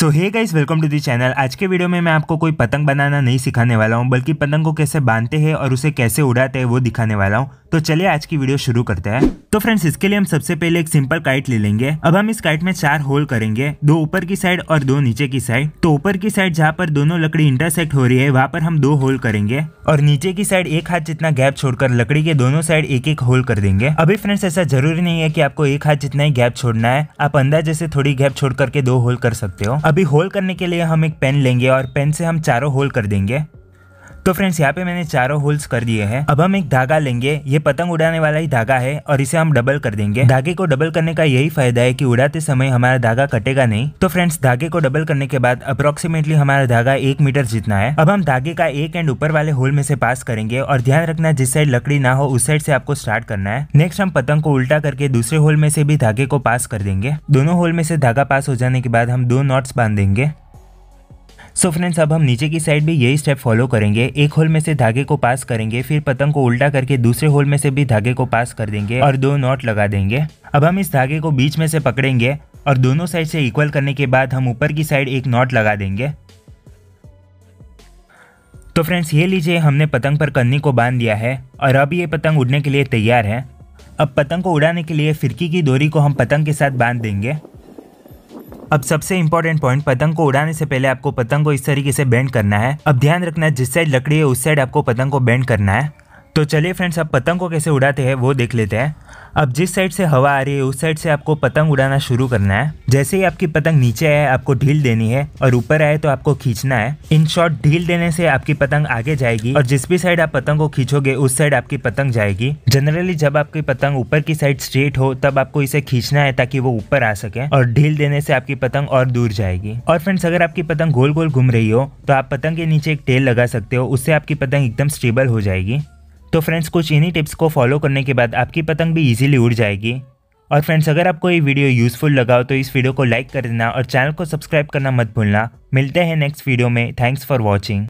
so hey guys welcome to the channel आज के video में मैं आपको कोई पतंग बनाना नहीं सिखाने वाला हूँ बल्कि पतंग को कैसे बांधते हैं और उसे कैसे उड़ाते हैं वो दिखाने वाला हूँ तो चलिए आज की वीडियो शुरू करते हैं तो फ्रेंड्स इसके लिए हम सबसे पहले एक सिंपल काइट ले लेंगे अब हम इस काइट में चार होल करेंगे दो ऊपर की साइड और दो नीचे की साइड तो ऊपर की साइड जहाँ पर दोनों लकड़ी इंटरसेक्ट हो रही है वहाँ पर हम दो होल करेंगे और नीचे की साइड एक हाथ जितना गैप छोड़कर लकड़ी के दोनों साइड एक एक होल कर देंगे अभी फ्रेंड्स ऐसा जरूरी नहीं है की आपको एक हाथ जितना ही गैप छोड़ना है आप अंदाजे से थोड़ी गैप छोड़ करके दो होल कर सकते हो अभी होल करने के लिए हम एक पेन लेंगे और पेन से हम चारों होल कर देंगे तो फ्रेंड्स यहाँ पे मैंने चारों होल्स कर दिए हैं अब हम एक धागा लेंगे ये पतंग उड़ाने वाला ही धागा है और इसे हम डबल कर देंगे धागे को डबल करने का यही फायदा है कि उड़ाते समय हमारा धागा कटेगा नहीं तो फ्रेंड्स धागे को डबल करने के बाद अप्रोक्सीमेटली हमारा धागा एक मीटर जितना है अब हम धागे का एक एंड ऊपर वाले होल में से पास करेंगे और ध्यान रखना जिस साइड लकड़ी ना हो उस साइड से आपको स्टार्ट करना है नेक्स्ट हम पतंग को उल्टा करके दूसरे होल में से भी धागे को पास कर देंगे दोनों होल में से धागा पास हो जाने के बाद हम दो नॉट्स बांध देंगे सो so फ्रेंड्स अब हम नीचे की साइड भी यही स्टेप फॉलो करेंगे एक होल में से धागे को पास करेंगे फिर पतंग को उल्टा करके दूसरे होल में से भी धागे को पास कर देंगे और दो नॉट लगा देंगे अब हम इस धागे को बीच में से पकड़ेंगे और दोनों साइड से इक्वल करने के बाद हम ऊपर की साइड एक नॉट लगा देंगे तो फ्रेंड्स ये लीजिए हमने पतंग पर कन्नी को बांध दिया है और अब ये पतंग उड़ने के लिए तैयार है अब पतंग को उड़ाने के लिए फिरकी की डोरी को हम पतंग के साथ बांध देंगे अब सबसे इंपॉर्टेंट पॉइंट पतंग को उड़ाने से पहले आपको पतंग को इस तरीके से बेंड करना है अब ध्यान रखना है जिस साइड लकड़ी है उस साइड आपको पतंग को बेंड करना है तो चलिए फ्रेंड्स अब पतंग को कैसे उड़ाते हैं वो देख लेते हैं अब जिस साइड से हवा आ रही है उस साइड से आपको पतंग उड़ाना शुरू करना है जैसे ही आपकी पतंग नीचे आए आपको ढील देनी है और ऊपर आए तो आपको खींचना है इन शॉर्ट ढील देने से आपकी पतंग आगे जाएगी और जिस भी साइड आप पतंग को खींचोगे उस साइड आपकी पतंग जाएगी जनरली जब आपकी पतंग ऊपर की साइड स्ट्रेट हो तब आपको इसे खींचना है ताकि वो ऊपर आ सके और ढील देने से आपकी पतंग और दूर जाएगी और फ्रेंड्स अगर आपकी पतंग गोल गोल घूम रही हो तो आप पतंग के नीचे एक टेल लगा सकते हो उससे आपकी पतंग एकदम स्टेबल हो जाएगी तो फ्रेंड्स कुछ इन्हीं टिप्स को फॉलो करने के बाद आपकी पतंग भी इजीली उड़ जाएगी और फ्रेंड्स अगर आपको ये वीडियो यूज़फुल लगा हो तो इस वीडियो को लाइक कर देना और चैनल को सब्सक्राइब करना मत भूलना मिलते हैं नेक्स्ट वीडियो में थैंक्स फॉर वॉचिंग